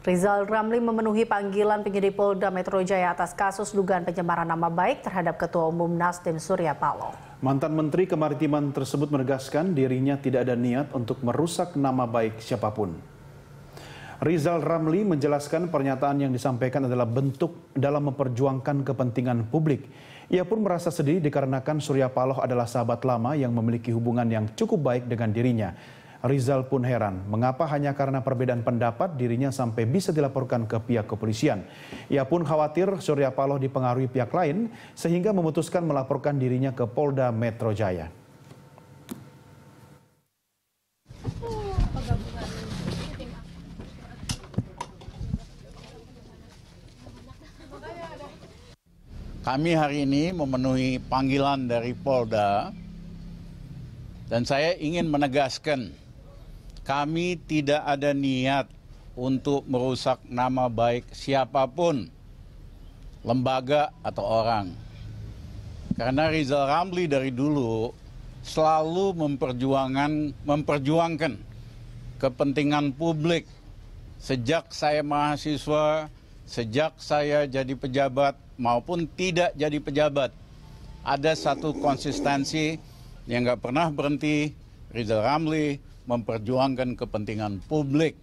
Rizal Ramli memenuhi panggilan penyidik Polda Metro Jaya atas kasus dugaan pencemaran nama baik terhadap Ketua Umum Nasdem Surya Paloh. Mantan Menteri Kemaritiman tersebut menegaskan dirinya tidak ada niat untuk merusak nama baik siapapun. Rizal Ramli menjelaskan pernyataan yang disampaikan adalah bentuk dalam memperjuangkan kepentingan publik. Ia pun merasa sedih dikarenakan Surya Paloh adalah sahabat lama yang memiliki hubungan yang cukup baik dengan dirinya. Rizal pun heran mengapa hanya karena perbedaan pendapat dirinya sampai bisa dilaporkan ke pihak kepolisian. Ia pun khawatir Surya Paloh dipengaruhi pihak lain sehingga memutuskan melaporkan dirinya ke Polda Metro Jaya. Kami hari ini memenuhi panggilan dari Polda dan saya ingin menegaskan kami tidak ada niat untuk merusak nama baik siapapun, lembaga atau orang. Karena Rizal Ramli dari dulu selalu memperjuangkan memperjuangkan kepentingan publik. Sejak saya mahasiswa, sejak saya jadi pejabat maupun tidak jadi pejabat, ada satu konsistensi yang nggak pernah berhenti Rizal Ramli memperjuangkan kepentingan publik.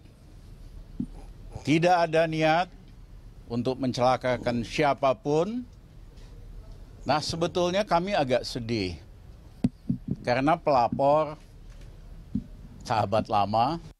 Tidak ada niat untuk mencelakakan siapapun. Nah, sebetulnya kami agak sedih karena pelapor sahabat lama